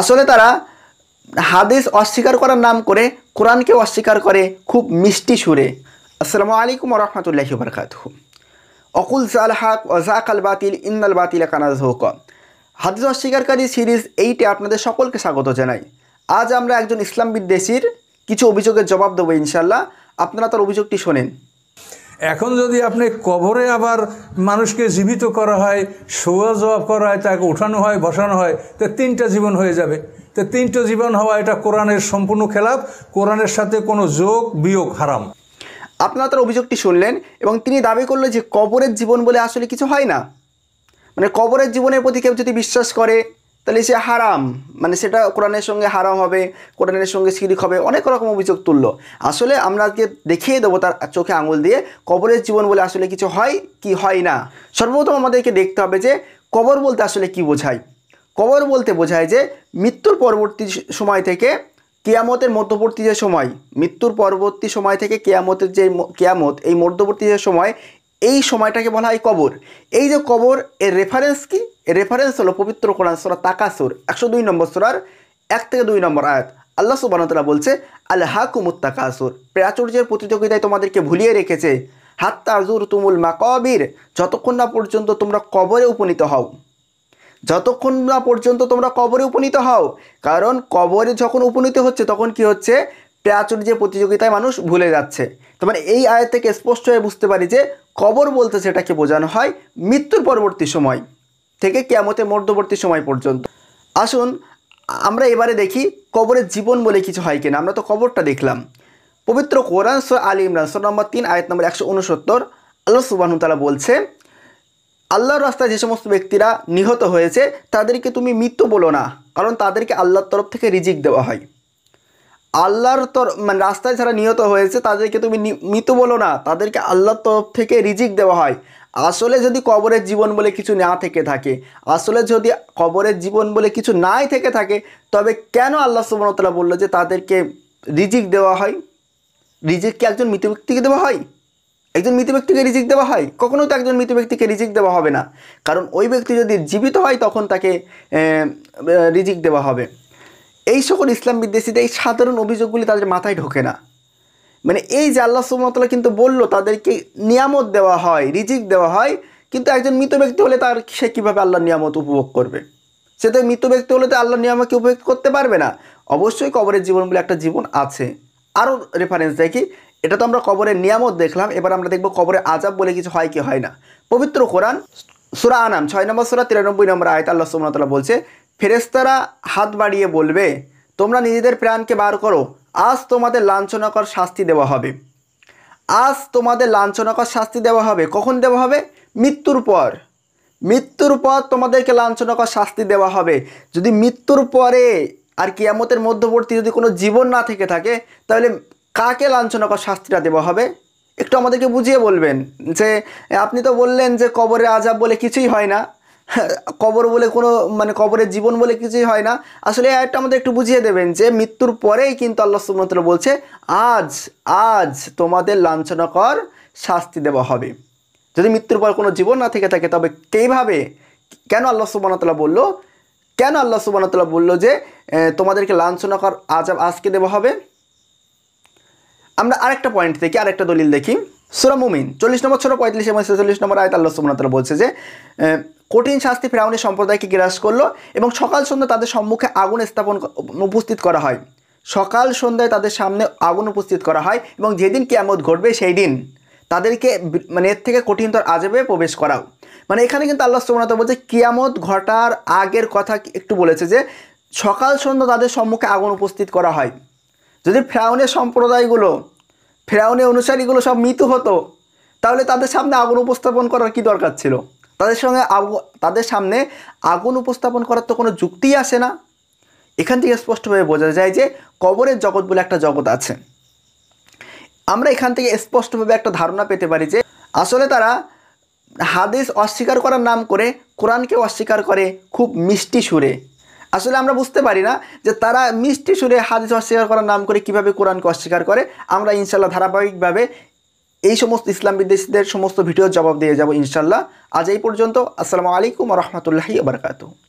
আসলে তারা হাদিস অস্বীকার করার নাম করে কোরআনকে অস্বীকার করে খুব মিষ্টি সুরে আসসালামু আলাইকুম রহমতুল্লাহ বরকাত অকুল জাল হাক ওজাক আল বাতিল ইন্দাল বাতিল কানাজক হাদিস অস্বীকারকারী সিরিজ এইটে আপনাদের সকলকে স্বাগত জানাই আজ আমরা একজন ইসলাম বিদ্বেষীর কিছু অভিযোগের জবাব দেবো ইনশাল্লাহ আপনারা তার অভিযোগটি শোনেন এখন যদি আপনি কবরে আবার মানুষকে জীবিত করা হয় শোয়া জবাব করা হয় তাকে উঠানো হয় বসানো হয় তো তিনটা জীবন হয়ে যাবে তো তিনটা জীবন হওয়া এটা কোরআনের সম্পূর্ণ খেলাপ কোরআনের সাথে কোনো যোগ বিয়োগ হারাম আপনারা তার অভিযোগটি শুনলেন এবং তিনি দাবি করলো যে কবরের জীবন বলে আসলে কিছু হয় না মানে কবরের জীবনের প্রতি কেউ যদি বিশ্বাস করে তাহলে সে হারাম মানে সেটা কোরআনের সঙ্গে হারাম হবে কোরআনের সঙ্গে সিরিক হবে অনেক রকম অভিযোগ তুলল আসলে আজকে দেখিয়ে দেবো তার চোখে আঙুল দিয়ে কবরের জীবন বলে আসলে কিছু হয় কি হয় না সর্বপ্রথম আমাদেরকে দেখতে হবে যে কবর বলতে আসলে কি বোঝায় কবর বলতে বোঝায় যে মৃত্যুর পরবর্তী সময় থেকে কেয়ামতের মধ্যবর্তী যে সময় মৃত্যুর পরবর্তী সময় থেকে কেয়ামতের যে কেয়ামত এই মধ্যবর্তী যে সময় এই সময়টাকে বলা হয় কবর এই যে কবর এর রেফারেন্স কি এর রেফারেন্স হলো পবিত্র কোরআন সোরা তাকাসুর একশো দুই নম্বর সোরার এক থেকে দুই নম্বর আয়াত আল্লাহ সুবানতলা বলছে আল্লাহ তাকাসুর প্রাচুর্যের প্রতিযোগিতায় তোমাদেরকে ভুলিয়ে রেখেছে তাজুর তুমুল মাকবির যতক্ষণ না পর্যন্ত তোমরা কবরে উপনীত হও যতক্ষণ না পর্যন্ত তোমরা কবরে উপনীত হও কারণ কবরে যখন উপনীত হচ্ছে তখন কি হচ্ছে প্রাচুর্যের প্রতিযোগিতায় মানুষ ভুলে যাচ্ছে তো মানে এই আয়াত থেকে স্পষ্ট হয়ে বুঝতে পারি যে কবর বলতে সেটাকে বোঝানো হয় মৃত্যুর পরবর্তী সময় থেকে কেমতে মধ্যবর্তী সময় পর্যন্ত আসুন আমরা এবারে দেখি কবরের জীবন বলে কিছু হয় কিনা আমরা তো কবরটা দেখলাম পবিত্র কোরআন সো আলী ইমরান সো নম্বর তিন আয়ত নম্বর একশো উনসত্তর আল্লাহ সুবাহতালা বলছে আল্লাহর রাস্তায় যে সমস্ত ব্যক্তিরা নিহত হয়েছে তাদেরকে তুমি মৃত্যু বলো না কারণ তাদেরকে আল্লাহর তরফ থেকে রিজিক দেওয়া হয় আল্লাহর তর মানে রাস্তায় যারা নিহত হয়েছে তাদেরকে তুমি মৃত বলো না তাদেরকে আল্লাহর তরফ থেকে রিজিক দেওয়া হয় আসলে যদি কবরের জীবন বলে কিছু না থেকে থাকে আসলে যদি কবরের জীবন বলে কিছু নাই থেকে থাকে তবে কেন আল্লাহ সুবনতলা বললো যে তাদেরকে রিজিক দেওয়া হয় রিজিক কি একজন মৃত ব্যক্তিকে দেওয়া হয় একজন মৃত ব্যক্তিকে রিজিক দেওয়া হয় কখনো তো একজন মৃত ব্যক্তিকে রিজিক দেওয়া হবে না কারণ ওই ব্যক্তি যদি জীবিত হয় তখন তাকে রিজিক দেওয়া হবে এই সকল ইসলাম বিদ্বেষীদের এই সাধারণ অভিযোগগুলি তাদের মাথায় ঢোকে না মানে এই যে আল্লাহ সুমতলা কিন্তু বলল তাদেরকে নিয়ামত দেওয়া হয় রিজিক দেওয়া হয় কিন্তু একজন মৃত ব্যক্তি হলে তার সে কীভাবে আল্লাহ নিয়ামত উপভোগ করবে সে তো মৃত ব্যক্তি হলে তো আল্লাহ নিয়ামতকে উপভোগ করতে পারবে না অবশ্যই কবরের জীবন বলে একটা জীবন আছে আরও রেফারেন্স দেখি এটা তো আমরা কবরের নিয়ামত দেখলাম এবার আমরা দেখব কবরের আজাব বলে কিছু হয় কি হয় না পবিত্র কোরআন সুরা আনাম ছয় নম্বর সুরা তিরানব্বই নম্বর আয়ত আল্লাহ সুমতলা বলছে ফেরেস্তারা হাত বাড়িয়ে বলবে তোমরা নিজেদের প্রাণকে বার করো আজ তোমাদের লাঞ্ছনাকর শাস্তি দেওয়া হবে আজ তোমাদের লাঞ্ছনাকর শাস্তি দেওয়া হবে কখন দেওয়া হবে মৃত্যুর পর মৃত্যুর পর তোমাদেরকে লাঞ্ছনাকর শাস্তি দেওয়া হবে যদি মৃত্যুর পরে আর কিয়ামতের মধ্যবর্তী যদি কোনো জীবন না থেকে থাকে তাহলে কাকে লাঞ্ছনাকর শাস্তিটা দেওয়া হবে একটু আমাদেরকে বুঝিয়ে বলবেন যে আপনি তো বললেন যে কবরের আজাব বলে কিছুই হয় না কবর বলে কোনো মানে কবরের জীবন বলে কিছুই হয় না আসলে একটা আমাদের একটু বুঝিয়ে দেবেন যে মৃত্যুর পরেই কিন্তু আল্লাহ সুমতলা বলছে আজ আজ তোমাদের লাঞ্ছনাকর শাস্তি দেওয়া হবে যদি মৃত্যুর পর কোনো জীবন না থেকে থাকে তবে কেভাবে কেন আল্লাহ সুবানতলা বলল কেন আল্লাহ সুবানতলা বলল যে তোমাদেরকে লাঞ্ছনাকর আজ আজকে দেওয়া হবে আমরা আরেকটা পয়েন্ট দেখি আরেকটা দলিল দেখি সুরা মুমিন চল্লিশ নম্বর ছোট পঁয়ত্রিশ এবং ছেচল্লিশ নম্বর আয়ত আল্লাহ বলছে যে কঠিন শাস্তি ফেরাউনি সম্প্রদায়কে গ্রাস করলো এবং সকাল সন্ধ্যা তাদের সম্মুখে আগুন স্থাপন উপস্থিত করা হয় সকাল সন্ধ্যায় তাদের সামনে আগুন উপস্থিত করা হয় এবং যেদিন কেয়ামত ঘটবে সেই দিন তাদেরকে মানে এর থেকে কঠিনতর আজেবে প্রবেশ করাও মানে এখানে কিন্তু আল্লাহ সুমনাত বলছে কিয়ামত ঘটার আগের কথা একটু বলেছে যে সকাল সন্ধ্যা তাদের সম্মুখে আগুন উপস্থিত করা হয় যদি ফ্রাউনের সম্প্রদায়গুলো ফেরাউনের অনুসারীগুলো সব মৃত হতো তাহলে তাদের সামনে আগুন উপস্থাপন করার কি দরকার ছিল তাদের সঙ্গে তাদের সামনে আগুন উপস্থাপন করার তো কোনো যুক্তিই আসে না এখান থেকে স্পষ্টভাবে বোঝা যায় যে কবরের জগৎ বলে একটা জগৎ আছে আমরা এখান থেকে স্পষ্টভাবে একটা ধারণা পেতে পারি যে আসলে তারা হাদিস অস্বীকার করার নাম করে কোরআনকে অস্বীকার করে খুব মিষ্টি সুরে আসলে আমরা বুঝতে পারি না যে তারা মিষ্টি সুরে হাদিস অস্বীকার করার নাম করে কিভাবে কোরআনকে অস্বীকার করে আমরা ইনশাল্লাহ ধারাবাহিকভাবে এই সমস্ত ইসলাম বিদ্বেষীদের সমস্ত ভিডিওর জবাব দিয়ে যাব ইনশাল্লাহ আজ এই পর্যন্ত আসসালামু আলাইকুম রহমতুল্লাহি আবরকাতু